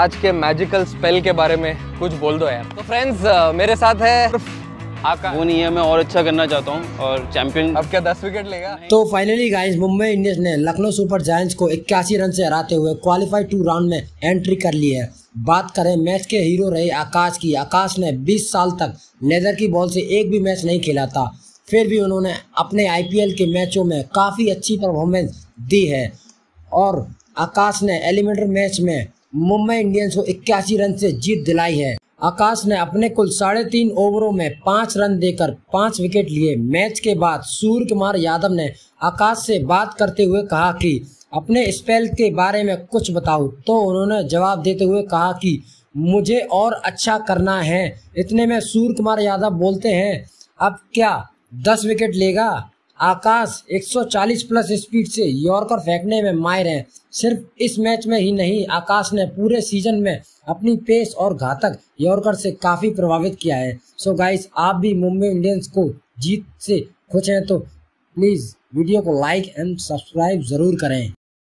आज के magical spell के बारे में कुछ बोल दो यार तो फ्रेंड्स uh, मेरे साथ है आपका वो नहीं है मैं और अच्छा करना चाहता हूँ और चैंपियन अब क्या दस विकेट लेगा तो फाइनली गाइस मुंबई इंडियंस ने लखनऊ सुपर जायंट्स को इक्यासी रन से हराते हुए क्वालिफाई टू राउंड में एंट्री कर ली है बात करें मैच के हीरो रहे आकाश की आकाश ने 20 साल तक लेदर की बॉल से एक भी मैच नहीं खेला था फिर भी उन्होंने अपने आई के मैचों में काफ़ी अच्छी परफॉर्मेंस दी है और आकाश ने एलिमेंटर मैच में मुंबई इंडियंस को इक्यासी रन से जीत दिलाई है आकाश ने अपने कुल साढ़े तीन ओवरों में पाँच रन देकर पाँच विकेट लिए मैच के बाद सूर्य कुमार यादव ने आकाश से बात करते हुए कहा कि अपने स्पेल के बारे में कुछ बताओ तो उन्होंने जवाब देते हुए कहा कि मुझे और अच्छा करना है इतने में सूर्य कुमार यादव बोलते हैं अब क्या दस विकेट लेगा आकाश 140 प्लस स्पीड से यॉर्कर फेंकने में मायर हैं सिर्फ इस मैच में ही नहीं आकाश ने पूरे सीजन में अपनी पेस और घातक यॉर्कर से काफ़ी प्रभावित किया है सो गाइस आप भी मुंबई इंडियंस को जीत से खुश हैं तो प्लीज़ वीडियो को लाइक एंड सब्सक्राइब ज़रूर करें